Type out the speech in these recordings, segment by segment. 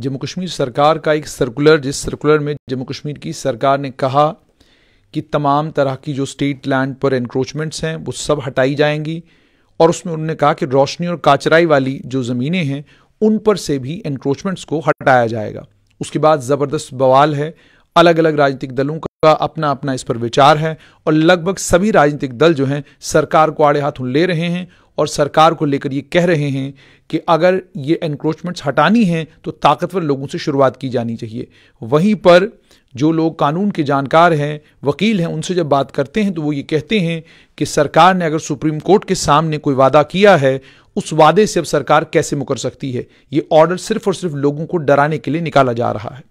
जम्मू कश्मीर सरकार का एक सर्कुलर जिस सर्कुलर में जम्मू कश्मीर की सरकार ने कहा कि तमाम तरह की जो स्टेट लैंड पर इंक्रोचमेंट्स हैं वो सब हटाई जाएंगी और उसमें उन्होंने कहा कि रोशनी और काचराई वाली जो ज़मीनें हैं उन पर से भी इंक्रोचमेंट्स को हटाया जाएगा उसके बाद ज़बरदस्त बवाल है अलग अलग राजनीतिक दलों का अपना अपना इस पर विचार है और लगभग सभी राजनीतिक दल जो हैं सरकार को आड़े हाथों ले रहे हैं और सरकार को लेकर ये कह रहे हैं कि अगर ये इनक्रोचमेंट्स हटानी हैं तो ताकतवर लोगों से शुरुआत की जानी चाहिए वहीं पर जो लोग कानून के जानकार हैं वकील हैं उनसे जब बात करते हैं तो वो ये कहते हैं कि सरकार ने अगर सुप्रीम कोर्ट के सामने कोई वादा किया है उस वादे से अब सरकार कैसे मुकर सकती है ये ऑर्डर सिर्फ और सिर्फ लोगों को डराने के लिए निकाला जा रहा है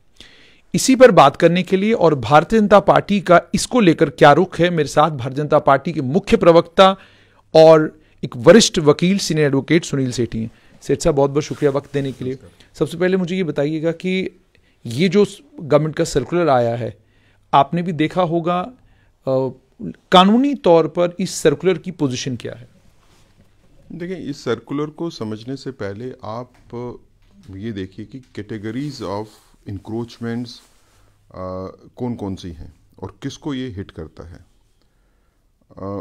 इसी पर बात करने के लिए और भारतीय जनता पार्टी का इसको लेकर क्या रुख है मेरे साथ भारतीय जनता पार्टी के मुख्य प्रवक्ता और एक वरिष्ठ वकील सीनियर एडवोकेट सुनील सेठी हैं सेठ साहब बहुत बहुत शुक्रिया वक्त देने के लिए सबसे पहले मुझे ये बताइएगा कि ये जो गवर्नमेंट का सर्कुलर आया है आपने भी देखा होगा आ, कानूनी तौर पर इस सर्कुलर की पोजीशन क्या है देखिए इस सर्कुलर को समझने से पहले आप ये देखिए कि कैटेगरीज ऑफ इंक्रोचमेंट्स कौन कौन सी हैं और किसको ये हिट करता है आ,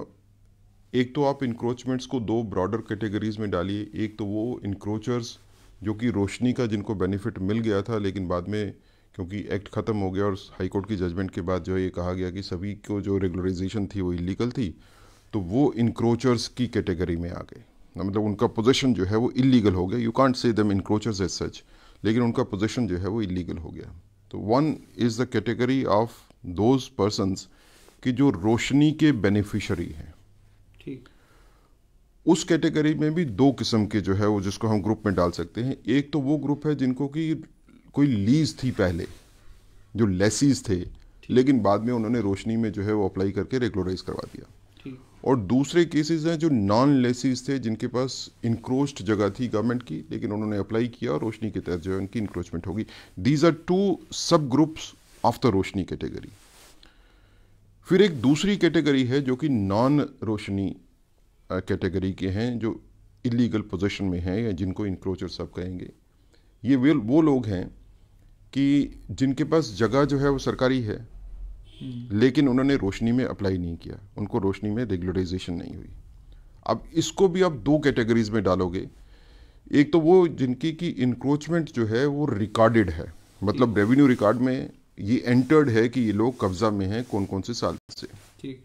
एक तो आप इंक्रोचमेंट्स को दो ब्रॉडर कैटेगरीज में डालिए एक तो वो इंक्रोचर्स जो कि रोशनी का जिनको बेनिफिट मिल गया था लेकिन बाद में क्योंकि एक्ट ख़त्म हो गया और हाई कोर्ट की जजमेंट के बाद जो है ये कहा गया कि सभी को जो रेगुलराइजेशन थी वो इलीगल थी तो वो इंक्रोचर्स की कैटेगरी में आ गए मतलब उनका पोजीशन जो है वो इलीगल हो गया यू कॉन्ट से दम इंक्रोचर्स एज सच लेकिन उनका पोजीशन जो है वो इलीगल हो गया तो one is the category of those persons कि जो रोशनी के बेनिफिशरी हैं ठीक उस कैटेगरी में भी दो किस्म के जो है वो जिसको हम ग्रुप में डाल सकते हैं एक तो वो ग्रुप है जिनको कि कोई लीज थी पहले जो लेसीज थे लेकिन बाद में उन्होंने रोशनी में जो है वो अप्लाई करके रेगुलराइज करवा दिया और दूसरे केसेस हैं जो नॉन लेसीज थे जिनके पास इंक्रोच्ड जगह थी गवर्नमेंट की लेकिन उन्होंने अप्लाई किया और रोशनी के तहत जो है उनकी इंक्रोचमेंट होगी these are two sub groups of the Roshni category फिर एक दूसरी कैटेगरी है जो कि नॉन रोशनी कैटेगरी के हैं जो इलीगल पोजीशन में हैं या जिनको इनक्रोचर सब कहेंगे ये वे वो लोग हैं कि जिनके पास जगह जो है वो सरकारी है हम्म। लेकिन उन्होंने रोशनी में अप्लाई नहीं किया उनको रोशनी में रेगुलराइजेशन नहीं हुई अब इसको भी आप दो कैटेगरीज में डालोगे एक तो वो जिनकी की इनक्रोचमेंट जो है वो रिकॉर्डेड है मतलब रेवेन्यू रिकॉर्ड में ये एंटर्ड है कि ये लोग कब्जा में हैं कौन कौन से साल से ठीक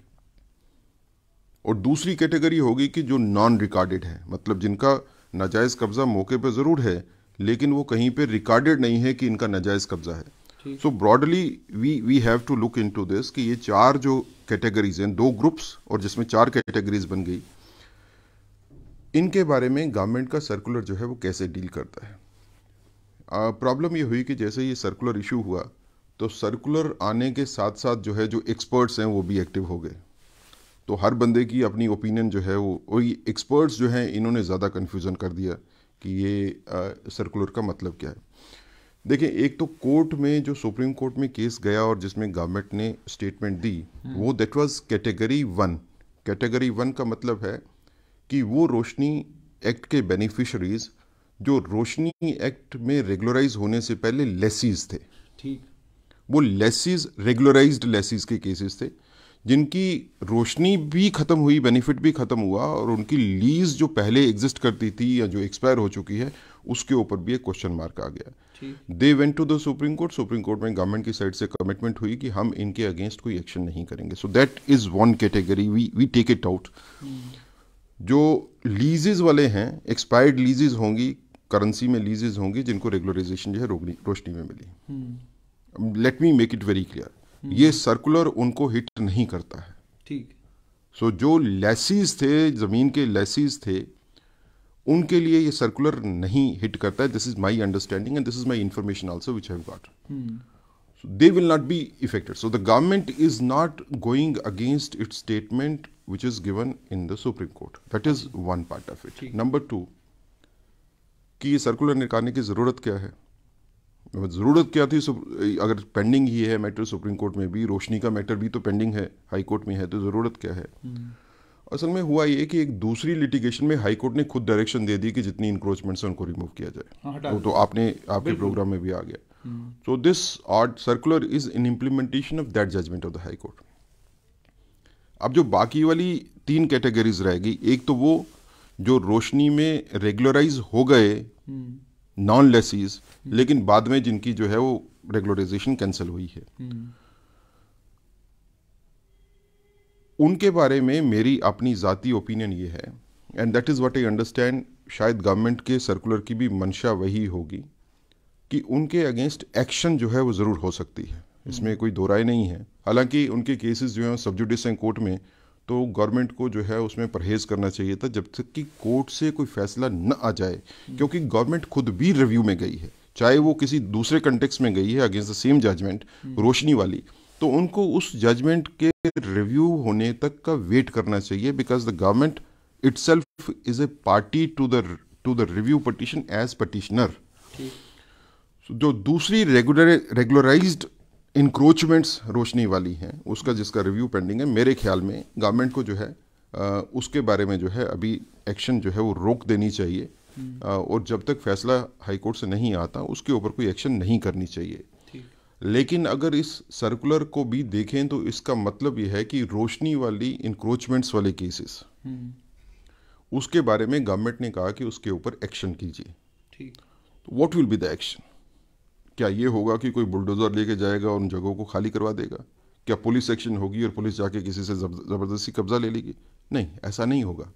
और दूसरी कैटेगरी होगी कि जो नॉन रिकॉर्डेड है मतलब जिनका नाजायज़ कब्ज़ा मौके पर ज़रूर है लेकिन वो कहीं पे रिकॉर्डेड नहीं है कि इनका नाजायज़ कब्ज़ा है so broadly we we have to look into this कि ये चार जो कैटेगरीज हैं दो ग्रुप्स और जिसमें चार कैटेगरीज बन गई इनके बारे में गवर्नमेंट का सर्कुलर जो है वो कैसे डील करता है प्रॉब्लम ये हुई कि जैसे ये सर्कुलर इशू हुआ तो सर्कुलर आने के साथ साथ जो है जो एक्सपर्ट्स हैं वो भी एक्टिव हो गए तो हर बंदे की अपनी ओपिनियन जो है वो और ये एक्सपर्ट्स जो हैं इन्होंने ज़्यादा कन्फ्यूज़न कर दिया कि ये सर्कुलर का मतलब क्या है देखिए एक तो कोर्ट में जो सुप्रीम कोर्ट में केस गया और जिसमें गवर्नमेंट ने स्टेटमेंट दी हम्म। वो that was category one category one का मतलब है कि वो रोशनी एक्ट के बेनिफिशरीज जो रोशनी एक्ट में रेगुलराइज होने से पहले लेसीज थे ठीक वो लेसिस रेगुलराइज लेसिस के केसेस थे जिनकी रोशनी भी ख़त्म हुई बेनिफिट भी ख़त्म हुआ और उनकी लीज जो पहले एग्जिस्ट करती थी या जो एक्सपायर हो चुकी है उसके ऊपर भी एक क्वेश्चन मार्क आ गया they went to the supreme court supreme court में गवर्नमेंट की साइड से कमिटमेंट हुई कि हम इनके अगेंस्ट कोई एक्शन नहीं करेंगे so that is one category we we take it out जो लीजेज वाले हैं एक्सपायर्ड लीजेज होंगी करेंसी में लीजेज होंगी जिनको रेगुलराइजेशन जो है रोशनी में मिली hmm. Let me make it very clear ये सर्कुलर उनको हिट नहीं करता है ठीक सो so, जो लेसीज थे जमीन के लेसीज थे उनके लिए ये सर्कुलर नहीं हिट करता है this is my understanding and this is my information also which have got they will not be affected so the government is not going against it statement which is given in the supreme court that is one part of it number two कि ये circular निकालने की जरूरत क्या है hmm. ज़रूरत क्या थी अगर पेंडिंग ही है मैटर सुप्रीम कोर्ट में भी रोशनी का मैटर भी तो पेंडिंग है हाई कोर्ट में है तो ज़रूरत क्या है हम्म। असल में हुआ ये कि एक दूसरी लिटिगेशन में हाई कोर्ट ने खुद डायरेक्शन दे दी कि जितनी इंक्रोचमेंट्स हैं उनको रिमूव किया जाए हाँ, तो, तो आपने आपके प्रोग्राम में भी आ गया so this art circular is in implementation of that judgment of the high court अब जो बाकी वाली तीन कैटेगरीज रहेगी एक तो वो जो रोशनी में रेगुलराइज हो गए हम्म। नॉन लेसीज लेकिन बाद में जिनकी जो है वो रेगुलराइजेशन कैंसिल हुई है उनके बारे में मेरी अपनी ज़ाती ओपिनियन ये है and that is what I understand शायद गवर्नमेंट के सर्कुलर की भी मंशा वही होगी कि उनके अगेंस्ट एक्शन जो है वो ज़रूर हो सकती है इसमें कोई दो राय नहीं है हालांकि उनके केसेस जो हैं सब जुडिस कोर्ट में तो गवर्नमेंट को जो है उसमें परहेज़ करना चाहिए था जब तक कि कोर्ट से कोई फैसला न आ जाए क्योंकि गवर्नमेंट खुद भी रिव्यू में गई है चाहे वो किसी दूसरे कंटेक्स में गई है against the same judgment Roshni वाली तो उनको उस जजमेंट के रिव्यू होने तक का वेट करना चाहिए because the government it is a party to the to the review petition as petitioner जो दूसरी रेगुलर रेगुलराइज्ड इंक्रोचमेंट्स रोशनी वाली हैं उसका जिसका रिव्यू पेंडिंग है मेरे ख्याल में गवर्नमेंट को जो है आ, उसके बारे में जो है अभी एक्शन जो है वो रोक देनी चाहिए आ, और जब तक फैसला हाईकोर्ट से नहीं आता उसके ऊपर कोई एक्शन नहीं करनी चाहिए लेकिन अगर इस सर्कुलर को भी देखें तो इसका मतलब यह है कि रोशनी वाली इंक्रोचमेंट्स वाले केसेस हम्म। उसके बारे में गवर्नमेंट ने कहा कि उसके ऊपर एक्शन कीजिए ठीक what what will be the action क्या ये होगा कि कोई बुलडोज़र लेके जाएगा और उन जगहों को खाली करवा देगा क्या पुलिस एक्शन होगी और पुलिस जाके किसी से ज़बरदस्ती कब्ज़ा ले लेगी नहीं ऐसा नहीं होगा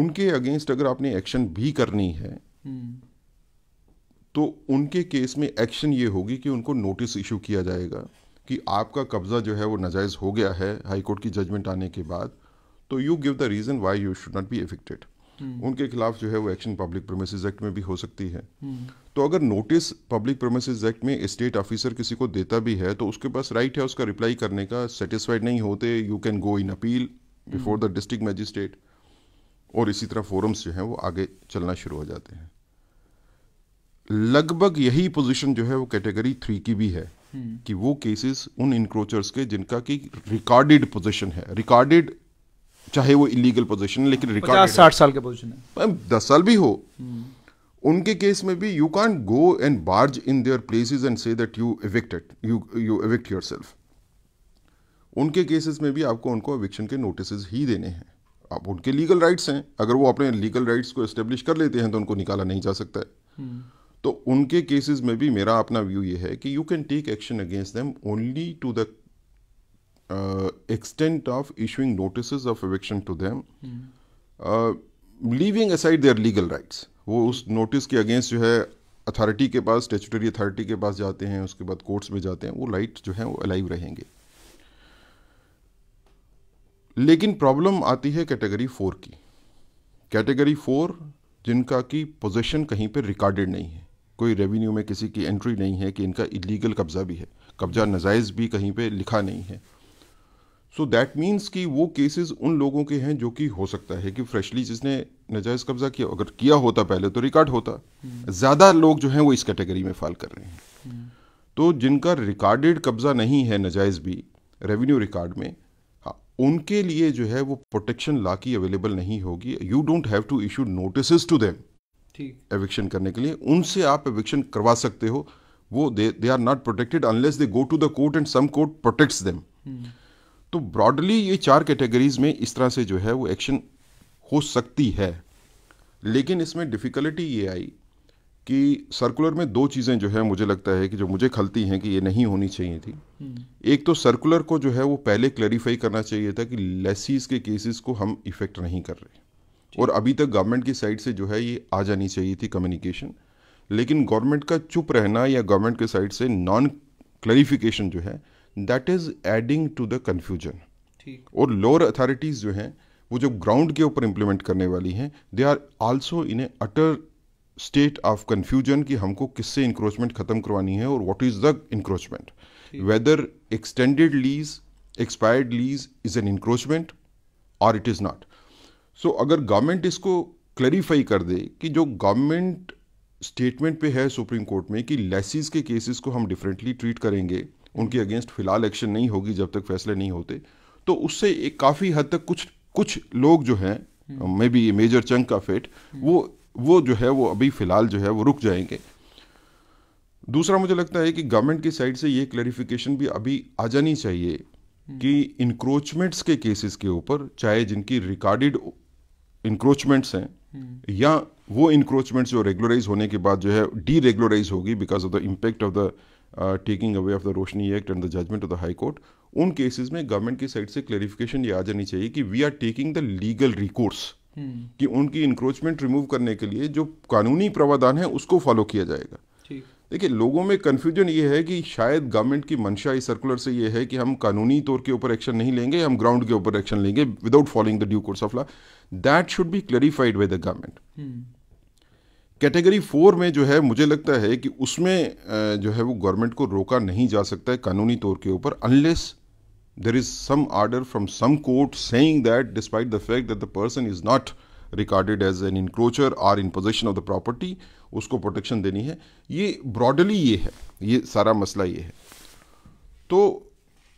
उनके अगेंस्ट अगर आपने एक्शन भी करनी है हम्म। तो उनके केस में एक्शन ये होगी कि उनको नोटिस इशू किया जाएगा कि आपका कब्ज़ा जो है वो नाजायज़ हो गया है हाईकोर्ट की जजमेंट आने के बाद तो you give the reason why you should not be affected हम्म। उनके खिलाफ जो है वो एक्शन पब्लिक प्रोमिस एक्ट में भी हो सकती है हम्म। तो अगर नोटिस पब्लिक प्रोमिस एक्ट में स्टेट ऑफिसर किसी को देता भी है तो उसके पास राइट है उसका रिप्लाई करने का सेटिस्फाइड नहीं होते you can go in appeal before the district magistrate और इसी तरह फोरम्स जो हैं वो आगे चलना शुरू हो जाते हैं लगभग यही पोजीशन जो है वो कैटेगरी थ्री की भी है हम्म। कि वो केसेस उन इनक्रोचर्स के जिनका कि रिकॉर्डेड पोजीशन है रिकॉर्डेड चाहे वो इलीगल पोजीशन लेकिन रिकॉर्ड साठ साल के पोजीशन है दस साल भी हो उनके केस में भी you can go and barge in their places and say that you evicted you you evict yourself उनके केसेस में भी आपको उनको एविक्शन के नोटिस ही देने हैं आप उनके लीगल राइट्स हैं अगर वो अपने लीगल राइट्स को इस्टेब्लिश कर लेते हैं तो उनको निकाला नहीं जा सकता है हम्म। तो उनके केसेस में भी मेरा अपना व्यू ये है कि you can take action against them only to the uh, extent of issuing notices of eviction to them, leaving aside their legal rights वो उस नोटिस के अगेंस्ट जो है अथॉरिटी के पास स्टेचुटरी अथॉरिटी के पास जाते हैं उसके बाद कोर्ट्स में जाते हैं वो राइट जो है वो अलाइव रहेंगे लेकिन प्रॉब्लम आती है कैटेगरी फोर की कैटेगरी फोर जिनका कि पोजीशन कहीं पर रिकॉर्डेड नहीं है कोई रेवेन्यू में किसी की एंट्री नहीं है कि इनका इलीगल कब्ज़ा भी है कब्ज़ा नजायज़ भी कहीं पर लिखा नहीं है सो दैट मीन्स कि वो केसेस उन लोगों के हैं जो कि हो सकता है कि फ्रेशली जिसने नजायज़ कब्ज़ा किया अगर किया होता पहले तो रिकॉर्ड होता हम्म। ज़्यादा लोग जो हैं वो इस कैटेगरी में फाल कर रहे हैं हम्म। तो जिनका रिकॉर्डेड कब्ज़ा नहीं है नजायज़ भी रेवेन्यू रिकॉर्ड में हाँ उनके लिए जो है वो प्रोटेक्शन ला की अवेलेबल नहीं होगी you don't have to issue notice to them ठीक एविक्शन करने के लिए उनसे आप एविक्शन करवा सकते हो वो they they are not protected unless they go to the court and some court protects them तो ब्रॉडली ये चार कैटेगरीज में इस तरह से जो है वो एक्शन हो सकती है लेकिन इसमें डिफ़िकल्टी ये आई कि सर्कुलर में दो चीज़ें जो है मुझे लगता है कि जो मुझे खलती हैं कि ये नहीं होनी चाहिए थी हम्म। एक तो सर्कुलर को जो है वो पहले क्लैरिफाई करना चाहिए था कि लेसीज के केसेस को हम इफ़ेक्ट नहीं कर रहे और अभी तक गवर्नमेंट की साइड से जो है ये आ जानी चाहिए थी कम्युनिकेशन लेकिन गवर्नमेंट का चुप रहना या गवर्नमेंट के साइड से नॉन क्लैरिफिकेशन जो है that is adding to the confusion और लोअर अथॉरिटीज जो हैं वो जो ग्राउंड के ऊपर इंप्लीमेंट करने वाली हैं they are also in a utter state of confusion कि हमको किससे इंक्रोचमेंट खत्म करवानी है और what is the encroachment whether extended lease expired lease is an encroachment और इट इज़ नॉट सो अगर गवर्नमेंट इसको क्लैरिफाई कर दे कि जो गवर्नमेंट स्टेटमेंट पे है सुप्रीम कोर्ट में कि लेसिस के केसेस को हम डिफरेंटली ट्रीट करेंगे उनके अगेंस्ट फ़िलहाल एक्शन नहीं होगी जब तक फैसले नहीं होते तो उससे एक काफ़ी हद तक कुछ कुछ लोग जो हैं हम्म। मे बी ये मेजर चंक का फेट हम्म। वो वो जो है वो अभी फ़िलहाल जो है वो रुक जाएंगे दूसरा मुझे लगता है कि गवर्नमेंट की साइड से ये क्लैरिफिकेशन भी अभी आ जानी चाहिए हम्म। कि इंक्रोचमेंट्स के केसेस के ऊपर चाहे जिनकी रिकॉर्डेड इंक्रोचमेंट्स हैं या वो इंक्रोचमेंट्स जो रेगुलराइज होने के बाद जो है रेगुलराइज होगी because of the impact of the taking away of the Roshni act and the judgment of the high court उन केसेस में गवर्नमेंट की साइड से क्लेरिफिकेशन ये आ जानी चाहिए कि we are taking the legal recourse कि उनकी इंक्रोचमेंट रिमूव करने के लिए जो कानूनी प्रावधान है उसको फॉलो किया जाएगा देखिए लोगों में कन्फ्यूजन ये है कि शायद गवर्नमेंट की मंशा इस सर्कुलर से ये है कि हम कानूनी तौर के ऊपर एक्शन नहीं लेंगे हम ग्राउंड के ऊपर एक्शन लेंगे without following the due course of law that should be clarified by the government category four में जो है मुझे लगता है कि उसमें जो है वो गवर्नमेंट को रोका नहीं जा सकता है कानूनी तौर के ऊपर unless there is some order from some court saying that despite the fact that the person is not recorded as an encroacher or in possession of the property उसको प्रोटेक्शन देनी है ये ब्रॉडली ये है ये सारा मसला ये है तो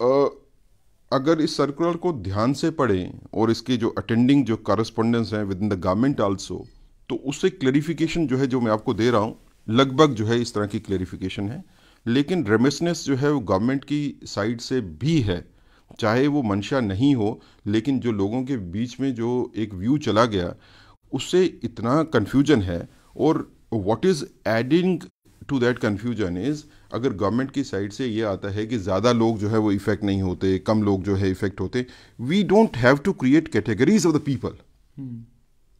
आ, अगर इस सर्कुलर को ध्यान से पढ़ें और इसके जो अटेंडिंग जो करस्पोंडेंस हैं within the government also तो उससे क्लेरिफिकेशन जो है जो मैं आपको दे रहा हूँ लगभग जो है इस तरह की क्लेरिफिकेशन है लेकिन रेमिसनेस जो है वो गवर्नमेंट की साइड से भी है चाहे वो मंशा नहीं हो लेकिन जो लोगों के बीच में जो एक व्यू चला गया उससे इतना कन्फ्यूजन है और what is adding to that confusion is अगर गवर्नमेंट की साइड से ये आता है कि ज़्यादा लोग जो है वो इफेक्ट नहीं होते कम लोग जो है इफेक्ट होते we don't have to create categories of the people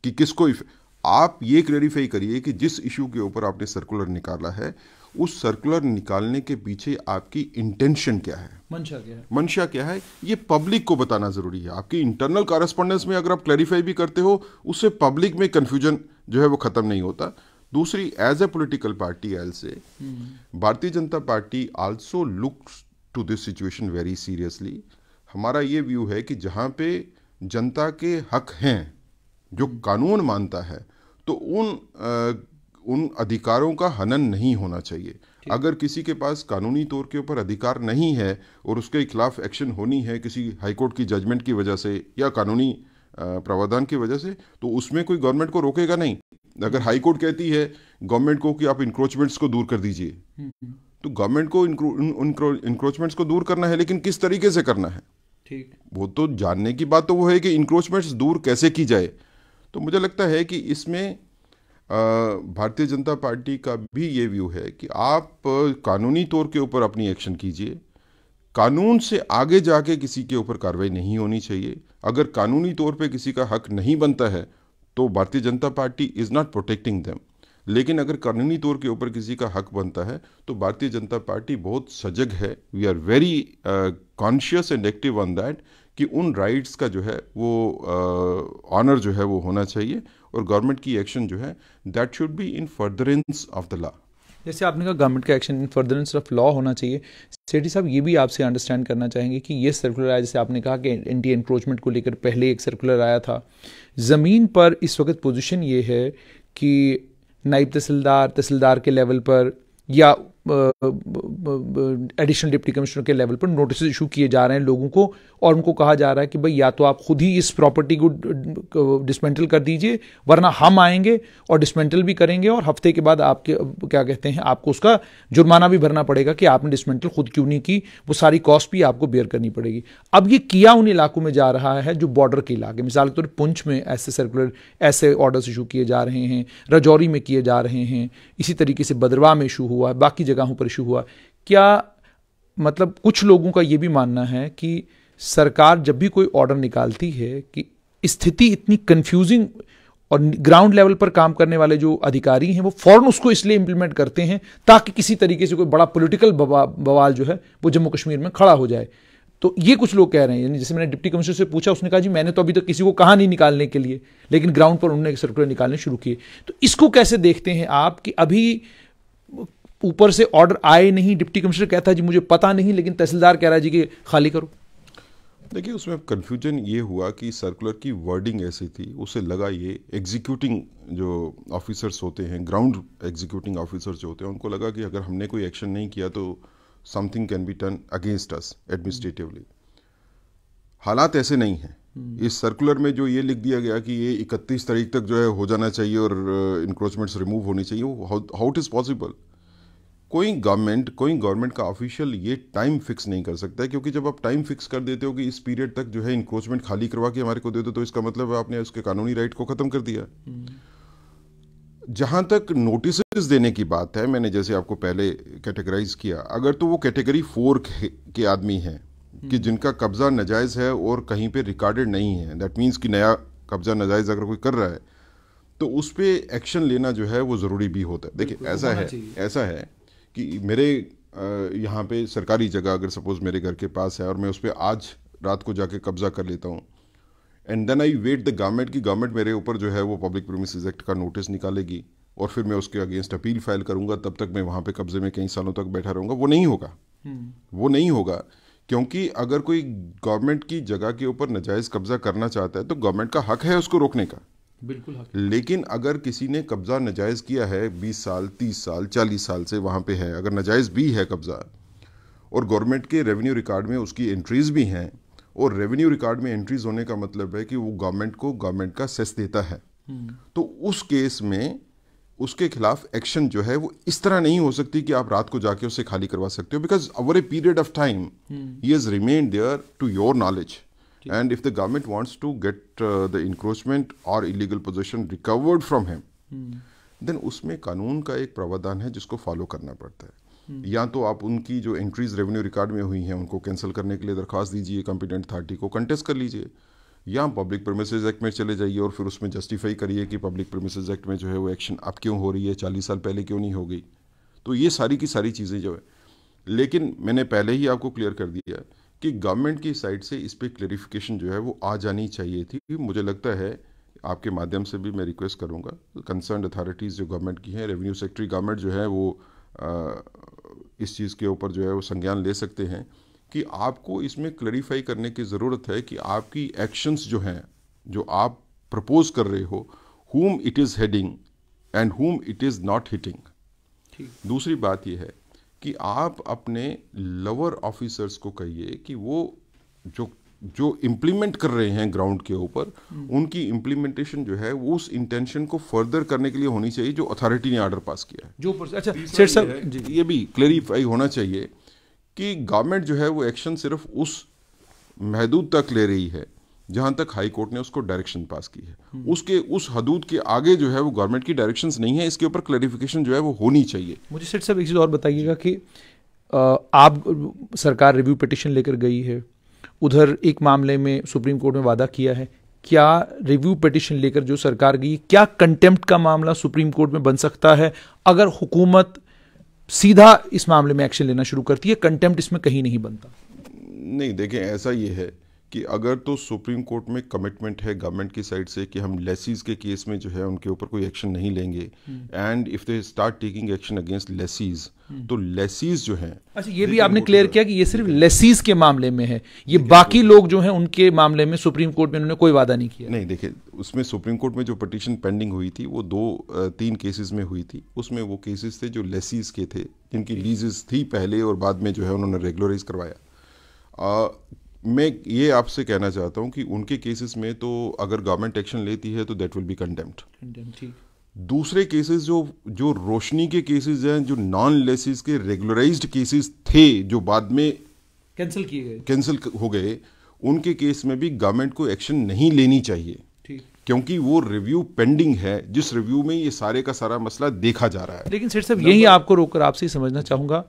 कि किसको इफेक्ट आप ये क्लैरिफाई करिए कि जिस इशू के ऊपर आपने सर्कुलर निकाला है उस सर्कुलर निकालने के पीछे आपकी इंटेंशन क्या है मंशा क्या है मंशा क्या है ये पब्लिक को बताना जरूरी है आपकी इंटरनल कॉरेस्पॉन्डेंस में अगर आप क्लैरिफाई भी करते हो उससे पब्लिक में कन्फ्यूजन जो है वो खत्म नहीं होता दूसरी एज ए पोलिटिकल पार्टी एल से Bharatiya Janata Party also looks to this situation very seriously हमारा ये व्यू है कि जहाँ पे जनता के हक हैं जो कानून मानता है तो उन आ, उन अधिकारों का हनन नहीं होना चाहिए अगर किसी के पास कानूनी तौर के ऊपर अधिकार नहीं है और उसके खिलाफ एक्शन होनी है किसी हाईकोर्ट की जजमेंट की वजह से या कानूनी प्रावधान की वजह से तो उसमें कोई गवर्नमेंट को रोकेगा नहीं अगर हाईकोर्ट कहती है गवर्नमेंट को कि आप इंक्रोचमेंट्स को दूर कर दीजिए हम्म, हम्म। तो गवर्नमेंट को इंक्रोचमेंट्स को दूर करना है लेकिन किस तरीके से करना है ठीक वो तो जानने की बात तो वो है कि इंक्रोचमेंट्स दूर कैसे की जाए तो मुझे लगता है कि इसमें भारतीय जनता पार्टी का भी ये व्यू है कि आप कानूनी तौर के ऊपर अपनी एक्शन कीजिए कानून से आगे जाके किसी के ऊपर कार्रवाई नहीं होनी चाहिए अगर कानूनी तौर पे किसी का हक नहीं बनता है तो Bharatiya Janata Party is not protecting them लेकिन अगर कानूनी तौर के ऊपर किसी का हक बनता है तो भारतीय जनता पार्टी बहुत सजग है we are very conscious and active on that कि उन राइट्स का जो है वो ऑनर जो है वो होना चाहिए और गवर्नमेंट की एक्शन जो है that should be in furtherance of the law जैसे आपने कहा गवर्नमेंट का action in furtherance of law होना चाहिए सेठी साहब ये भी आपसे अंडरस्टैंड करना चाहेंगे कि ये सर्कुलर आया जैसे आपने कहा कि एंटी इंक्रोचमेंट को लेकर पहले एक सर्कुलर आया था ज़मीन पर इस वक्त पोजिशन ये है कि नायब तहसीलदार तहसीलदार के लेवल पर या एडिशनल डिप्टी कमिश्नर के लेवल पर नोटिस इशू किए जा रहे हैं लोगों को और उनको कहा जा रहा है कि भाई या तो आप खुद ही इस प्रॉपर्टी को डिसमेंटल कर दीजिए वरना हम आएंगे और डिसमेंटल भी करेंगे और हफ्ते के बाद आपके क्या कहते हैं आपको उसका जुर्माना भी भरना पड़ेगा कि आपने डिसमेंटल खुद क्यों नहीं की वो सारी कॉस्ट भी आपको बेयर करनी पड़ेगी अब ये किया उन इलाकों में जा रहा है जो बॉर्डर के इलाके मिसाल के तौर पर पुंछ में ऐसे सर्कुलर ऐसे ऑर्डर्स इशू किए जा रहे हैं रजौरी में किए जा रहे हैं इसी तरीके से बदरवा में इशू हुआ है बाकी जगहों पर इशू हुआ क्या मतलब कुछ लोगों का ये भी मानना है कि सरकार जब भी कोई ऑर्डर निकालती है कि स्थिति इतनी कंफ्यूजिंग और ग्राउंड लेवल पर काम करने वाले जो अधिकारी हैं वो फौरन उसको इसलिए इंप्लीमेंट करते हैं ताकि किसी तरीके से कोई बड़ा पॉलिटिकल बवाल जो है वो जम्मू कश्मीर में खड़ा हो जाए तो ये कुछ लोग कह रहे हैं जैसे मैंने डिप्टी कमिश्नर से पूछा उसने कहा जी मैंने तो अभी तक तो किसी को कहा नहीं निकालने के लिए लेकिन ग्राउंड पर उन्होंने सर्कुलर निकालने शुरू किए तो इसको कैसे देखते हैं आप कि अभी ऊपर से ऑर्डर आए नहीं डिप्टी कमिश्नर कहता है जी मुझे पता नहीं लेकिन तहसीलदार कह रहा है जी कि खाली करो देखिए उसमें कन्फ्यूजन ये हुआ कि सर्कुलर की वर्डिंग ऐसी थी उसे लगा ये एग्जीक्यूटिंग जो ऑफिसर्स होते हैं ग्राउंड एग्जीक्यूटिंग ऑफिसर जो होते हैं उनको लगा कि अगर हमने कोई एक्शन नहीं किया तो something can be turn against us administratively हालात ऐसे नहीं हैं हम्म। इस सर्कुलर में जो ये लिख दिया गया कि ये 31 तारीख तक जो है हो जाना चाहिए और इंक्रोचमेंट्स uh, रिमूव होनी चाहिए हाउ इट इज़ पॉसिबल कोई गवर्नमेंट कोई गवर्नमेंट का ऑफिशियल ये टाइम फिक्स नहीं कर सकता है क्योंकि जब आप टाइम फिक्स कर देते हो कि इस पीरियड तक जो है इंक्रोचमेंट खाली करवा के हमारे को दे दो तो इसका मतलब आपने उसके कानूनी राइट को ख़त्म कर दिया हम्म। जहां तक नोटिस देने की बात है मैंने जैसे आपको पहले कैटेगराइज किया अगर तो वो कैटेगरी फोर के आदमी हैं कि हम्म। जिनका कब्ज़ा नजायज़ है और कहीं पे रिकॉर्डेड नहीं है दैट मीन्स कि नया कब्ज़ा नजायज़ अगर कोई कर रहा है तो उस पर एक्शन लेना जो है वो ज़रूरी भी होता है देखिए ऐसा है ऐसा है कि मेरे यहाँ पे सरकारी जगह अगर सपोज़ मेरे घर के पास है और मैं उस पर आज रात को जाके कब्ज़ा कर लेता हूँ and then I wait the government की गवर्नमेंट मेरे ऊपर जो है वो पब्लिक प्रोमिस एक्ट का नोटिस निकालेगी और फिर मैं उसके अगेंस्ट अपील फाइल करूँगा तब तक मैं वहाँ पे कब्ज़े में कई सालों तक बैठा रहूँगा वो नहीं होगा हम्म। वो नहीं होगा क्योंकि अगर कोई गवर्नमेंट की जगह के ऊपर नजायज़ कब्ज़ा करना चाहता है तो गवर्नमेंट का हक है उसको रोकने का बिल्कुल हाँ। लेकिन अगर किसी ने कब्ज़ा नजायज़ किया है 20 साल 30 साल 40 साल से वहाँ पे है अगर नजायज़ भी है कब्ज़ा और गवर्नमेंट के रेवेन्यू रिकॉर्ड में उसकी एंट्रीज़ भी हैं और रेवेन्यू रिकॉर्ड में एंट्रीज़ होने का मतलब है कि वो गवर्नमेंट को गवर्नमेंट का सेस देता है हम्म। तो उस केस में उसके खिलाफ एक्शन जो है वो इस तरह नहीं हो सकती कि आप रात को जाके उसे खाली करवा सकते हो because over a period of time he is remain there to your knowledge and if the government wants to get the encroachment और illegal possession recovered from him then उसमें कानून का एक प्रावधान है जिसको फॉलो करना पड़ता है hmm. या तो आप उनकी जो एंट्रीज रेवेन्यू रिकॉर्ड में हुई हैं उनको कैंसिल करने के लिए दरख्वास्त दीजिए कॉम्पिटेंट अथॉरिटी को कंटेस्ट कर लीजिए या पब्लिक प्रमिस एक्ट में चले जाइए और फिर उसमें जस्टिफाई करिए कि पब्लिक प्रमिस एक्ट में जो है वो एक्शन अब क्यों हो रही है चालीस साल पहले क्यों नहीं हो गई तो ये सारी की सारी चीज़ें जो है लेकिन मैंने पहले ही आपको क्लियर कर दिया है कि गवर्नमेंट की साइड से इस पर क्लेरिफिकेशन जो है वो आ जानी चाहिए थी मुझे लगता है आपके माध्यम से भी मैं रिक्वेस्ट करूंगा कंसर्न अथॉरिटीज़ जो गवर्नमेंट की हैं रेवेन्यू सेक्रेटरी गवर्नमेंट जो है वो आ, इस चीज़ के ऊपर जो है वो संज्ञान ले सकते हैं कि आपको इसमें क्लैरिफाई करने की ज़रूरत है कि आपकी एक्शंस जो हैं जो आप प्रपोज कर रहे हो whom it is hitting and whom it is not hitting दूसरी बात यह है कि आप अपने लोअर ऑफिसर्स को कहिए कि वो जो जो इम्प्लीमेंट कर रहे हैं ग्राउंड के ऊपर हम्म। उनकी इम्प्लीमेंटेशन जो है वो उस इंटेंशन को फर्दर करने के लिए होनी चाहिए जो अथॉरिटी ने आर्डर पास किया है जो अच्छा सर ये भी क्लेरिफाई होना चाहिए कि गवर्नमेंट जो है वो एक्शन सिर्फ उस महदूद तक ले रही है जहां तक हाई कोर्ट ने उसको डायरेक्शन पास की है उसके उस हदूद के आगे जो है वो गवर्नमेंट की डायरेक्शंस नहीं है इसके ऊपर क्लैरिफिकेशन जो है वो होनी चाहिए मुझे सिर्फ सब एक चीज़ और बताइएगा कि आप सरकार रिव्यू पिटिशन लेकर गई है उधर एक मामले में सुप्रीम कोर्ट में वादा किया है क्या रिव्यू पिटिशन लेकर जो सरकार गई क्या कंटेम्प्ट का मामला सुप्रीम कोर्ट में बन सकता है अगर हुकूमत सीधा इस मामले में एक्शन लेना शुरू करती है कंटेम्प्ट इसमें कहीं नहीं बनता नहीं देखें ऐसा ये है कि अगर तो सुप्रीम कोर्ट में कमिटमेंट है गवर्नमेंट की साइड से कि हम लेसीज के केस में जो है उनके ऊपर कोई एक्शन नहीं लेंगे and if they start taking action against lessees तो लेसीज जो है अच्छा ये भी आपने क्लियर किया कि ये सिर्फ लेसीज के मामले में है ये बाकी लोग जो हैं उनके मामले में सुप्रीम कोर्ट में उन्होंने कोई वादा नहीं किया नहीं देखिए उसमें सुप्रीम कोर्ट में जो पटिशन पेंडिंग हुई थी वो दो तीन केसेस में हुई थी उसमें वो केसेस थे जो लेसीज के थे जिनकी लीजेस थी पहले और बाद में जो है उन्होंने रेगुलराइज करवाया मैं ये आपसे कहना चाहता हूँ कि उनके केसेस में तो अगर गवर्नमेंट एक्शन लेती है तो देट विल बी कंडेम्ड दूसरे केसेस जो जो रोशनी के केसेस हैं जो नॉन लेसिस के रेगुलराइज केसेस थे जो बाद में कैंसिल किए गए कैंसिल हो गए उनके केस में भी गवर्नमेंट को एक्शन नहीं लेनी चाहिए क्योंकि वो रिव्यू पेंडिंग है जिस रिव्यू में ये सारे का सारा मसला देखा जा रहा है लेकिन सेठ साहब यही आपको रोककर आपसे समझना चाहूंगा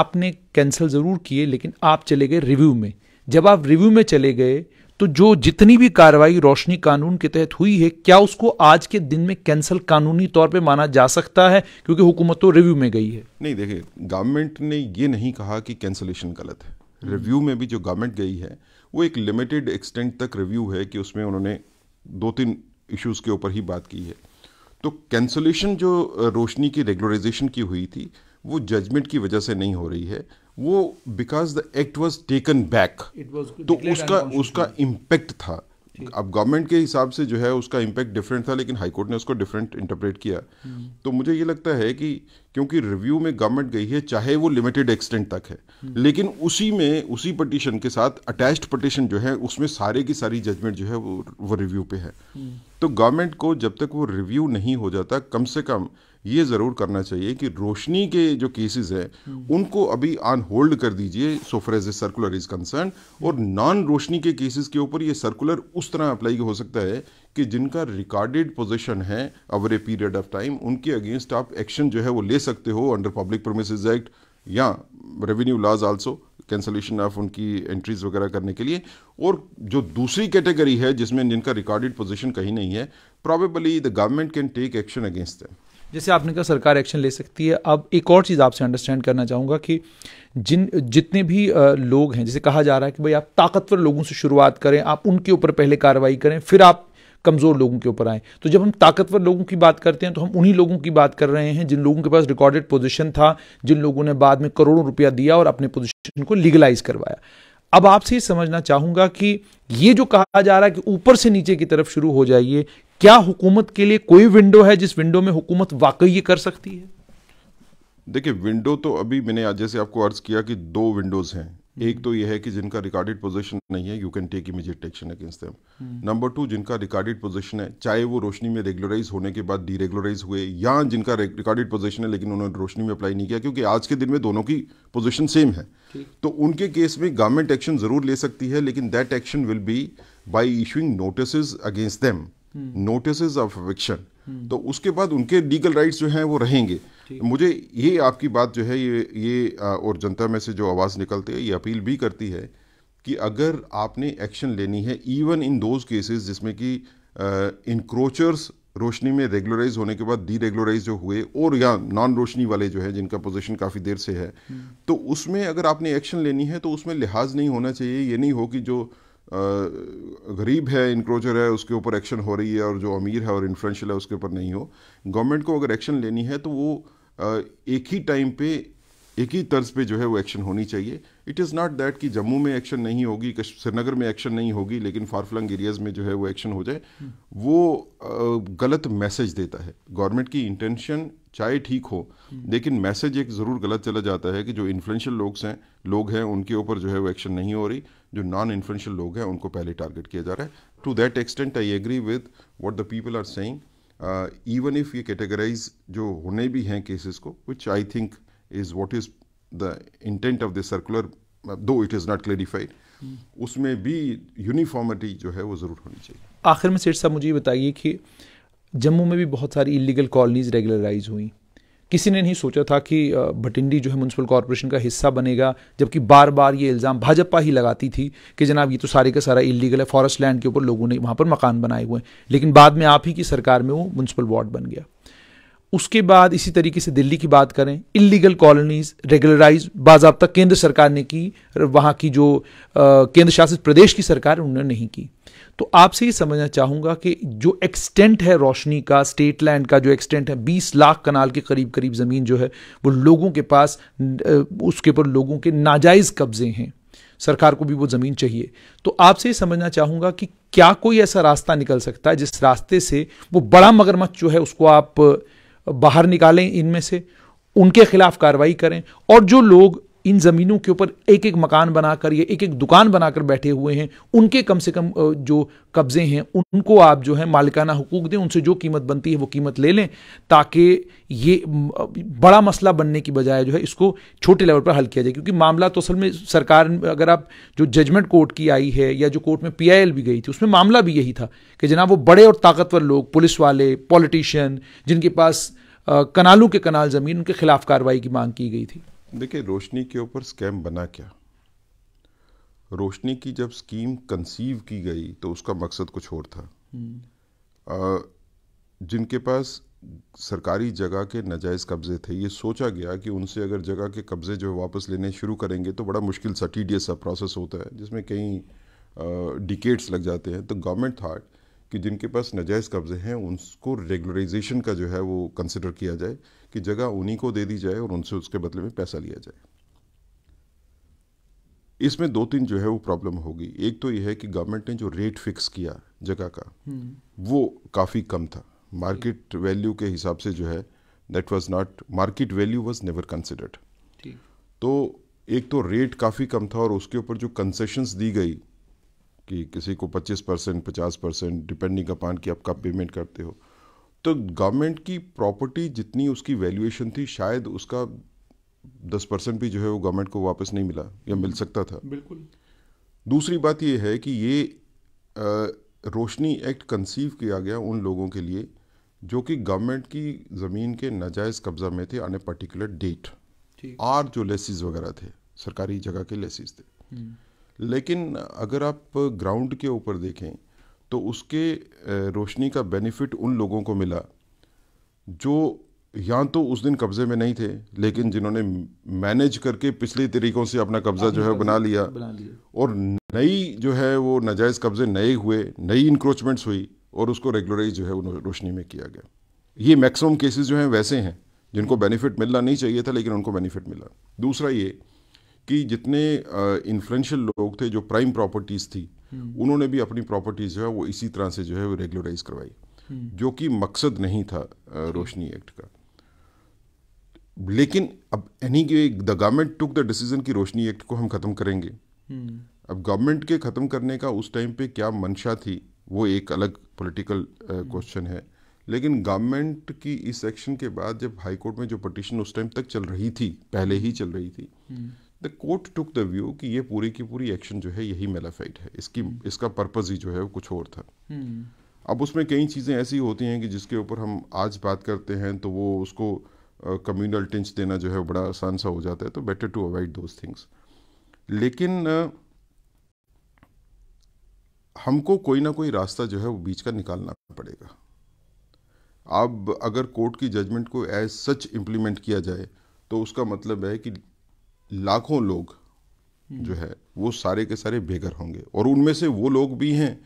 आपने कैंसिल ज़रूर किए लेकिन आप चले गए रिव्यू में जब आप रिव्यू में चले गए तो जो जितनी भी कार्रवाई रोशनी कानून के तहत हुई है क्या उसको आज के दिन में कैंसिल कानूनी तौर पे माना जा सकता है क्योंकि हुकूमत तो रिव्यू में गई है नहीं देखिए गवर्नमेंट ने ये नहीं कहा कि कैंसलेशन गलत है रिव्यू हम्म। में भी जो गवर्नमेंट गई है वो एक लिमिटेड एक्सटेंट तक रिव्यू है कि उसमें उन्होंने दो तीन इश्यूज़ के ऊपर ही बात की है तो कैंसलेशन जो रोशनी की रेगुलराइजेशन की हुई थी वो जजमेंट की वजह से नहीं हो रही है वो because the act was taken back तो उसका उसका इम्पैक्ट था अब गवर्नमेंट के हिसाब से जो है उसका इम्पैक्ट डिफरेंट था लेकिन हाईकोर्ट ने उसको डिफरेंट इंटरप्रेट किया हम्म। तो मुझे ये लगता है कि क्योंकि रिव्यू में गवर्नमेंट गई है चाहे वो लिमिटेड एक्सटेंट तक है लेकिन उसी में उसी पटिशन के साथ अटैच्ड पटिशन जो है उसमें सारे की सारी जजमेंट जो है वो वो रिव्यू पे है तो गवर्नमेंट को जब तक वो रिव्यू नहीं हो जाता कम से कम ये ज़रूर करना चाहिए कि रोशनी के जो केसेस हैं उनको अभी ऑन होल्ड कर दीजिए ए सर्कुलर इज कंसर्न और नॉन रोशनी के केसेस के ऊपर ये सर्कुलर उस तरह अप्लाई हो सकता है कि जिनका रिकॉर्डेड पोजीशन है over a period of time उनके अगेंस्ट आप एक्शन जो है वो ले सकते हो अंडर पब्लिक प्रोमिस एक्ट या revenue laws also cancellation of उनकी एंट्रीज वगैरह करने के लिए और जो दूसरी कैटेगरी है जिसमें जिनका रिकॉर्डेड पोजिशन कहीं नहीं है probably the government can take action against them जैसे आपने कहा सरकार एक्शन ले सकती है अब एक और चीज़ आपसे अंडरस्टैंड करना चाहूँगा कि जिन जितने भी लोग हैं जैसे कहा जा रहा है कि भाई आप ताकतवर लोगों से शुरुआत करें आप उनके ऊपर पहले कार्रवाई करें फिर आप कमज़ोर लोगों के ऊपर आए तो जब हम ताकतवर लोगों की बात करते हैं तो हम उन्हीं लोगों की बात कर रहे हैं जिन लोगों के पास रिकॉर्डेड पोजिशन था जिन लोगों ने बाद में करोड़ों रुपया दिया और अपने पोजिशन को लीगलाइज करवाया अब आपसे ये समझना चाहूंगा कि ये जो कहा जा रहा है कि ऊपर से नीचे की तरफ शुरू हो जाइए क्या हुकूमत के लिए कोई विंडो है जिस विंडो में हुकूमत वाकई ये कर सकती है देखिए विंडो तो अभी मैंने आज जैसे आपको अर्ज किया कि दो विंडोज हैं एक तो यह है कि जिनका रिकॉर्डेड पोजीशन नहीं है you can take immediate action against them number two जिनका रिकॉर्डेड पोजीशन है चाहे वो रोशनी में रेगुलराइज होने के बाद डीरेगुलराइज हुए या जिनका रिकॉर्डेड पोजीशन है लेकिन उन्होंने रोशनी में अप्लाई नहीं किया क्योंकि आज के दिन में दोनों की पोजिशन सेम है तो उनके केस में गवर्नमेंट एक्शन ज़रूर ले सकती है लेकिन that action will be by issuing notice against them notice of eviction तो उसके बाद उनके लीगल राइट्स जो हैं वो रहेंगे मुझे ये आपकी बात जो है ये ये और जनता में से जो आवाज़ निकलती है ये अपील भी करती है कि अगर आपने एक्शन लेनी है इवन इन दोज केसेस जिसमें कि इनक्रोचर्स रोशनी में रेगुलराइज होने के बाद डी रेगुलराइज जो हुए और या नॉन रोशनी वाले जो है जिनका पोजीशन काफ़ी देर से है हम्म। तो उसमें अगर आपने एक्शन लेनी है तो उसमें लिहाज नहीं होना चाहिए ये नहीं हो कि जो गरीब है इनक्रोचर है उसके ऊपर एक्शन हो रही है और जो अमीर है और इन्फ्लुएंशियल है उसके ऊपर नहीं हो गवर्नमेंट को अगर एक्शन लेनी है तो वो एक ही टाइम पे एक ही तर्ज पे जो है वो एक्शन होनी चाहिए इट इज़ नॉट दैट कि जम्मू में एक्शन नहीं होगी श्रीनगर में एक्शन नहीं होगी लेकिन फारफ्लंग एरियाज़ में जो है वो एक्शन हो जाए हम्म। वो गलत मैसेज देता है गवर्नमेंट की इंटेंशन चाहे ठीक हो हम्म। लेकिन मैसेज एक ज़रूर गलत चला जाता है कि जो इन्फ्लुएंशियल लोग हैं लोग हैं उनके ऊपर जो है वो एक्शन नहीं हो रही जो नॉन इन्फ्लुएंशियल लोग हैं उनको पहले टारगेट किया जा रहा है to that extent I agree with what the people are saying even if ये कैटेगराइज जो होने भी हैं केसेस को which I think is what is the intent of the circular though it is not clarified उसमें भी uniformity जो है वो ज़रूर होनी चाहिए आखिर में सेठ साहब मुझे ये बताइए कि जम्मू में भी बहुत सारी इलीगल कॉलोनीज़ रेगुलराइज हुई किसी ने नहीं सोचा था कि भटिंडी जो है म्यूनसिपल कॉरपोरेशन का हिस्सा बनेगा जबकि बार बार ये इल्ज़ाम भाजपा ही लगाती थी कि जनाब ये तो सारे का सारा इलीगल है फॉरेस्ट लैंड के ऊपर लोगों ने वहाँ पर मकान बनाए हुए हैं लेकिन बाद में आप ही की सरकार में वो म्यूनसिपल वार्ड बन गया उसके बाद इसी तरीके से दिल्ली की बात करें इलीगल कॉलोनीज रेगुलराइज बाबा केंद्र सरकार ने की वहाँ की जो केंद्र शासित प्रदेश की सरकार उन्होंने नहीं की तो आपसे ये समझना चाहूँगा कि जो एक्सटेंट है रोशनी का स्टेट लैंड का जो एक्सटेंट है 20 लाख कनाल के करीब करीब ज़मीन जो है वो लोगों के पास उसके ऊपर लोगों के नाजायज़ कब्ज़े हैं सरकार को भी वो ज़मीन चाहिए तो आपसे ये समझना चाहूँगा कि क्या कोई ऐसा रास्ता निकल सकता है जिस रास्ते से वो बड़ा मगरमच्छ जो है उसको आप बाहर निकालें इनमें से उनके खिलाफ कार्रवाई करें और जो लोग इन ज़मीनों के ऊपर एक एक मकान बनाकर या एक एक दुकान बनाकर बैठे हुए हैं उनके कम से कम जो कब्ज़े हैं उनको आप जो है मालिकाना हकूक दें उनसे जो कीमत बनती है वो कीमत ले लें ताकि ये बड़ा मसला बनने की बजाय जो है इसको छोटे लेवल पर हल किया जाए क्योंकि मामला तो असल में सरकार अगर आप जो जजमेंट कोर्ट की आई है या जो कोर्ट में पी भी गई थी उसमें मामला भी यही था कि जनाब वो बड़े और ताकतवर लोग पुलिस वाले पॉलिटिशियन जिनके पास कनालों के कनाल ज़मीन उनके खिलाफ कार्रवाई की मांग की गई थी देखिए रोशनी के ऊपर स्कैम बना क्या रोशनी की जब स्कीम कंसीव की गई तो उसका मकसद कुछ और था आ, हम्म। जिनके पास सरकारी जगह के नजायज़ कब्ज़े थे ये सोचा गया कि उनसे अगर जगह के कब्ज़े जो वापस लेने शुरू करेंगे तो बड़ा मुश्किल सा टी डी सा प्रोसेस होता है जिसमें कई डिकेट्स लग जाते हैं तो गवर्नमेंट थाट कि जिनके पास नजायज कब्ज़े हैं उनको रेगुलराइजेशन का जो है वो कंसिडर किया जाए कि जगह उन्हीं को दे दी जाए और उनसे उसके बदले में पैसा लिया जाए इसमें दो तीन जो है वो प्रॉब्लम होगी एक तो यह है कि गवर्नमेंट ने जो रेट फिक्स किया जगह का हम्म। वो काफ़ी कम था मार्केट वैल्यू के हिसाब से जो है that was not market value was never considered तो एक तो रेट काफ़ी कम था और उसके ऊपर जो कंसेशंस दी गई कि किसी को 25 परसेंट पचास परसेंट डिपेंडिंग अपान कि आप कब पेमेंट करते हो तो गवर्नमेंट की प्रॉपर्टी जितनी उसकी वैल्यूएशन थी शायद उसका दस परसेंट भी जो है वो गवर्नमेंट को वापस नहीं मिला या मिल हम्म। सकता था बिल्कुल दूसरी बात ये है कि ये आ, रोशनी एक्ट कंसीव किया गया उन लोगों के लिए जो कि गवर्नमेंट की ज़मीन के नाजायज़ कब्ज़ा में थे on a particular date or जो लेसिस वगैरह थे सरकारी जगह के लेसिस थे हम्म। लेकिन अगर आप ग्राउंड के ऊपर देखें तो उसके रोशनी का बेनिफिट उन लोगों को मिला जो या तो उस दिन कब्ज़े में नहीं थे लेकिन जिन्होंने मैनेज करके पिछले तरीक़ों से अपना कब्ज़ा जो है बना लिया, बना लिया। और नई जो है वो नाजायज़ कब्ज़े नए हुए नई इंक्रोचमेंट्स हुई और उसको रेगुलराइज जो है रोशनी में किया गया ये मैक्सिमम केसेस जो हैं वैसे हैं जिनको बेनिफिट मिलना नहीं चाहिए था लेकिन उनको बेनिफिट मिला दूसरा ये कि जितने इन्फ्लुएंशियल लोग थे जो प्राइम प्रॉपर्टीज़ थी हम्म। उन्होंने भी अपनी प्रॉपर्टीज़ जो है वो इसी तरह से जो है वो रेगुलराइज करवाई हम्म। जो कि मकसद नहीं था रोशनी एक्ट का लेकिन अब एनी के the government took the decision कि रोशनी एक्ट को हम ख़त्म करेंगे हम्म। अब गवर्नमेंट के ख़त्म करने का उस टाइम पे क्या मंशा थी वो एक अलग पॉलिटिकल क्वेश्चन है लेकिन गवर्नमेंट की इस एक्शन के बाद जब हाईकोर्ट में जो पटिशन उस टाइम तक चल रही थी पहले ही चल रही थी the court took the view कि ये पूरी की पूरी एक्शन जो है यही मेलाफाइट है इसकी इसका पर्पज़ ही जो है वो कुछ और था हम्म। अब उसमें कई चीज़ें ऐसी होती हैं कि जिसके ऊपर हम आज बात करते हैं तो वो उसको कम्यूनल uh, टिंच देना जो है बड़ा आसान सा हो जाता है तो better to avoid those things लेकिन uh, हमको कोई ना कोई रास्ता जो है वो बीच का निकालना पड़ेगा अब अगर कोर्ट की जजमेंट को एज सच इम्प्लीमेंट किया जाए तो उसका मतलब है कि लाखों लोग जो है वो सारे के सारे बेघर होंगे और उनमें से वो लोग भी हैं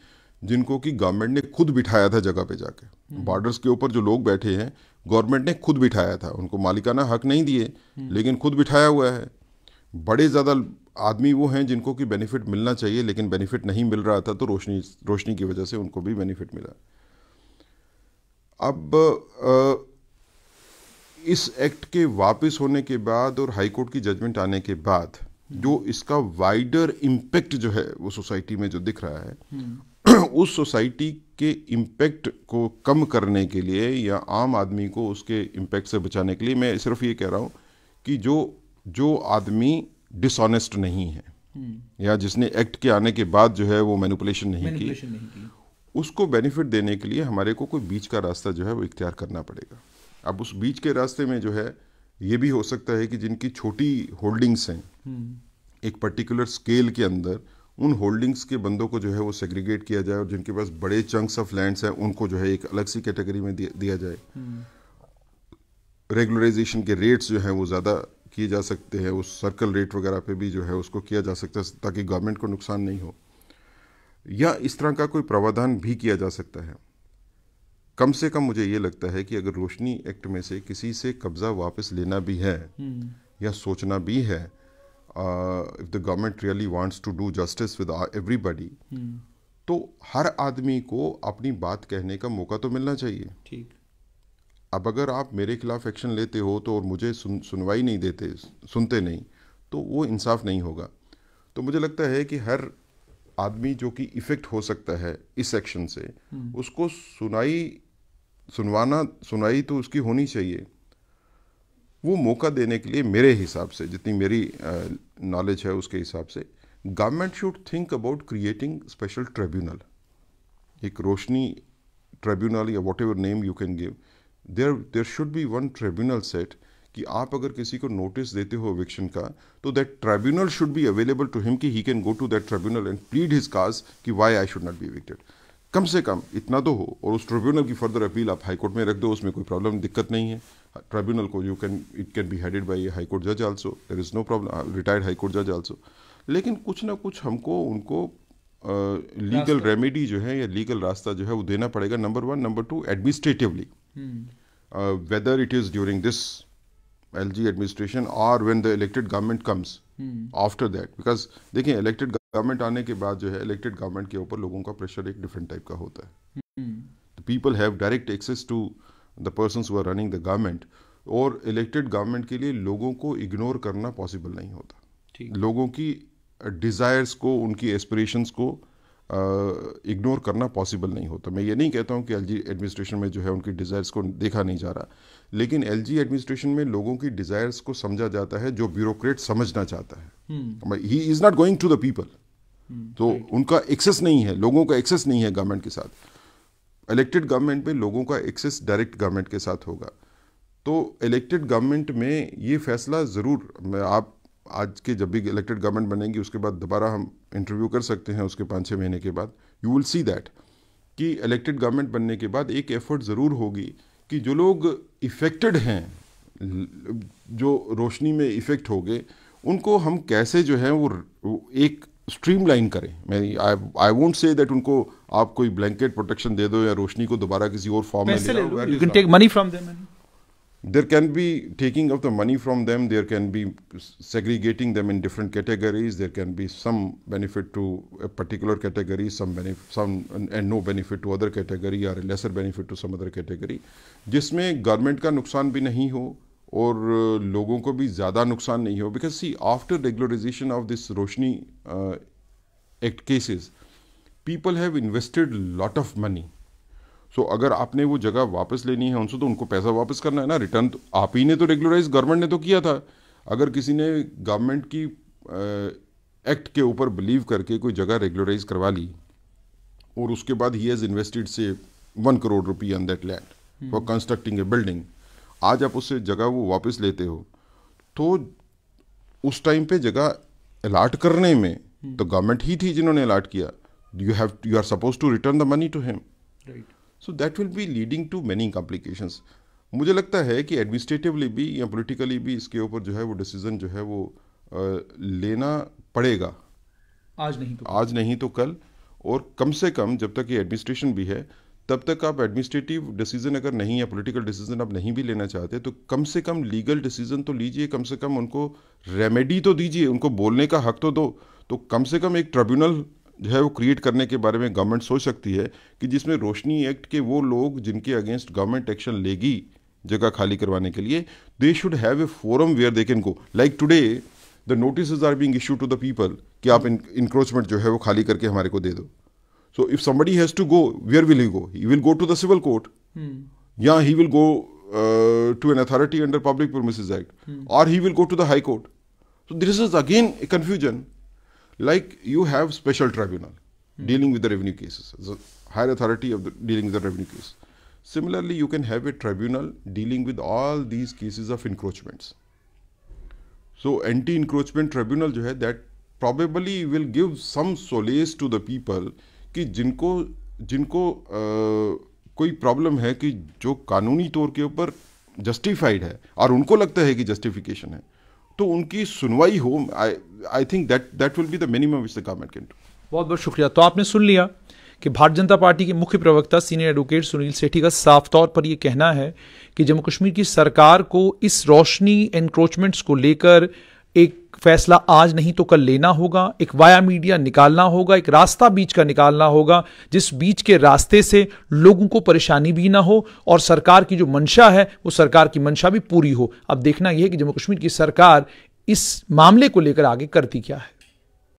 जिनको कि गवर्नमेंट ने खुद बिठाया था जगह पे जाके बॉर्डर्स हम्म। के ऊपर जो लोग बैठे हैं गवर्नमेंट ने खुद बिठाया था उनको मालिकाना हक नहीं दिए हम्म। लेकिन खुद बिठाया हुआ है बड़े ज़्यादा आदमी वो हैं जिनको कि बेनिफिट मिलना चाहिए लेकिन बेनिफिट नहीं मिल रहा था तो रोशनी रोशनी की वजह से उनको भी बेनिफिट मिला अब आ, इस एक्ट के वापस होने के बाद और हाई कोर्ट की जजमेंट आने के बाद जो इसका वाइडर इम्पैक्ट जो है वो सोसाइटी में जो दिख रहा है हम्म। उस सोसाइटी के इम्पैक्ट को कम करने के लिए या आम आदमी को उसके इम्पैक्ट से बचाने के लिए मैं सिर्फ ये कह रहा हूँ कि जो जो आदमी डिसऑनेस्ट नहीं है हम्म। या जिसने एक्ट के आने के बाद जो है वो मैनुपुलेशन नहीं, नहीं की उसको बेनिफिट देने के लिए हमारे को कोई बीच का रास्ता जो है वो इख्तियार करना पड़ेगा अब उस बीच के रास्ते में जो है ये भी हो सकता है कि जिनकी छोटी होल्डिंग्स हैं हम्म। एक पर्टिकुलर स्केल के अंदर उन होल्डिंग्स के बंदों को जो है वो सेग्रीगेट किया जाए और जिनके पास बड़े चंक्स ऑफ लैंड्स हैं उनको जो है एक अलग सी कैटेगरी में दिया जाए रेगुलराइजेशन हम्म। के रेट्स जो हैं वो ज़्यादा किए जा सकते हैं उस सर्कल रेट वगैरह पे भी जो है उसको किया जा सकता है ताकि गवर्नमेंट को नुकसान नहीं हो या इस तरह का कोई प्रावधान भी किया जा सकता है कम से कम मुझे ये लगता है कि अगर रोशनी एक्ट में से किसी से कब्ज़ा वापस लेना भी है हम्म। या सोचना भी है if the government really wants to do justice with everybody तो हर आदमी को अपनी बात कहने का मौका तो मिलना चाहिए ठीक अब अगर आप मेरे खिलाफ एक्शन लेते हो तो और मुझे सुन सुनवाई नहीं देते सुनते नहीं तो वो इंसाफ नहीं होगा तो मुझे लगता है कि हर आदमी जो कि इफ़ेक्ट हो सकता है इस एक्शन से हम्म। उसको सुनाई सुनवाना सुनाई तो उसकी होनी चाहिए वो मौका देने के लिए मेरे हिसाब से जितनी मेरी नॉलेज है उसके हिसाब से government should think about creating special tribunal एक रोशनी ट्रिब्यूनल या whatever name you can give there there should be one tribunal set कि आप अगर किसी को नोटिस देते हो एविक्शन का तो that tribunal should be available to him कि he can go to that tribunal and plead his cause कि why I should not be evicted कम से कम इतना तो हो और उस ट्रिब्यूनल की फर्दर अपील आप हाईकोर्ट में रख दो उसमें कोई प्रॉब्लम दिक्कत नहीं है ट्रिब्यूनल को you can it can be headed by high court जज also there is no problem retired high court जज आल्सो लेकिन कुछ ना कुछ हमको उनको लीगल uh, रेमेडी जो है या लीगल रास्ता जो है वो देना पड़ेगा number one number two administratively whether it is during this L G administration और when the elected government comes after that because देखिए इलेक्टेड गवर्नमेंट आने के बाद जो है इलेक्टेड गवर्नमेंट के ऊपर लोगों का प्रेशर एक डिफरेंट टाइप का होता है people have direct access to the person who are running the government और इलेक्टेड गवर्नमेंट के लिए लोगों को इग्नोर करना पॉसिबल नहीं होता लोगों की डिज़ायर्स को उनकी एस्परेशंस को इग्नोर uh, करना पॉसिबल नहीं होता मैं ये नहीं कहता हूँ कि एल एडमिनिस्ट्रेशन में जो है उनकी डिज़ायर्स को देखा नहीं जा रहा लेकिन एल एडमिनिस्ट्रेशन में लोगों की डिज़ायर्स को समझा जाता है जो ब्यूरोक्रेट समझना चाहता है he is not going to the people hmm, तो उनका एक्सेस नहीं है लोगों का एक्सेस नहीं है गवर्नमेंट के साथ इलेक्टेड गवर्नमेंट में लोगों का एक्सेस डायरेक्ट गवर्नमेंट के साथ होगा तो इलेक्टेड गवर्नमेंट में ये फैसला ज़रूर आप आज के जब भी इलेक्टेड गवर्नमेंट बनेगी उसके बाद दोबारा हम इंटरव्यू कर सकते हैं उसके पाँच छः महीने के बाद यू विल सी दैट कि इलेक्टेड गवर्नमेंट बनने के बाद एक एफर्ट ज़रूर होगी कि जो लोग इफ़ेक्टेड हैं जो रोशनी में इफ़ेक्ट हो गए उनको हम कैसे जो है वो एक स्ट्रीमलाइन करें मैं आई वोंट से दैट उनको आप कोई ब्लैंकेट प्रोटेक्शन दे दो या रोशनी को दोबारा किसी और फॉर्म में you can take money from them there can be taking off the money from them there can be segregating them in different categories there can be some benefit to a particular category some some and no benefit to other category या lesser benefit to some other category जिसमें government का नुकसान भी नहीं हो और लोगों को भी ज़्यादा नुकसान नहीं हो because see after regularisation of this Roshni act cases people have invested lot of money so अगर आपने वो जगह वापस लेनी है उनसे तो उनको पैसा वापस करना है ना रिटर्न तो आप ही ने तो रेगुलराइज गवर्नमेंट ने तो किया था अगर किसी ने गवर्नमेंट की एक्ट के ऊपर बिलीव करके कोई जगह रेगुलराइज करवा ली और उसके बाद he has invested say one crore rupee on that land for constructing a building आज आप उससे जगह वो वापस लेते हो तो उस टाइम पे जगह अलाट करने में तो हम्म। गवर्नमेंट ही थी जिन्होंने अलाट किया you have you are suppose to return the money to him so that will be leading to many complications मुझे लगता है कि एडमिनिस्ट्रेटिवली भी या पोलिटिकली भी इसके ऊपर जो है वो डिसीजन जो है वो लेना पड़ेगा आज नहीं तो आज नहीं तो कल और कम से कम जब तक ये एडमिनिस्ट्रेशन भी है तब तक आप एडमिनिस्ट्रेटिव डिसीजन अगर नहीं या पॉलिटिकल डिसीजन आप नहीं भी लेना चाहते तो कम से कम लीगल डिसीजन तो लीजिए कम से कम उनको रेमेडी तो दीजिए उनको बोलने का हक तो दो तो कम से कम एक ट्रिब्यूनल जो है वो क्रिएट करने के बारे में गवर्नमेंट सोच सकती है कि जिसमें रोशनी एक्ट के वो लोग जिनके अगेंस्ट गवर्नमेंट एक्शन लेगी जगह खाली करवाने के लिए they should have a forum where they can go like today the notice are being issue to the people कि आप इंक्रोचमेंट जो है वो खाली करके हमारे को दे दो So if somebody has to go, where will he go? He will go to the civil court. Hmm. Yeah, he will go uh, to an authority under Public Premises Act, hmm. or he will go to the High Court. So this is again a confusion. Like you have special tribunal hmm. dealing with the revenue cases, the higher authority of the, dealing with the revenue case. Similarly, you can have a tribunal dealing with all these cases of encroachments. So anti-encroachment tribunal जो that probably will give some solace to the people कि जिनको जिनको आ, कोई problem है कि जो कानूनी तौर के ऊपर जस्टिफाइड है और उनको लगता है कि जस्टिफिकेशन है तो उनकी सुनवाई हो I I think that that will be the minimum which the government can do बहुत बहुत शुक्रिया तो आपने सुन लिया कि भारतीय जनता पार्टी के मुख्य प्रवक्ता सीनियर एडवोकेट सुनील सेठी का साफ तौर पर यह कहना है कि जम्मू कश्मीर की सरकार को इस रोशनी एनक्रोचमेंट्स को लेकर एक फैसला आज नहीं तो कल लेना होगा एक वाया मीडिया निकालना होगा एक रास्ता बीच का निकालना होगा जिस बीच के रास्ते से लोगों को परेशानी भी ना हो और सरकार की जो मंशा है वो सरकार की मंशा भी पूरी हो अब देखना यह है कि जम्मू कश्मीर की सरकार इस मामले को लेकर आगे करती क्या है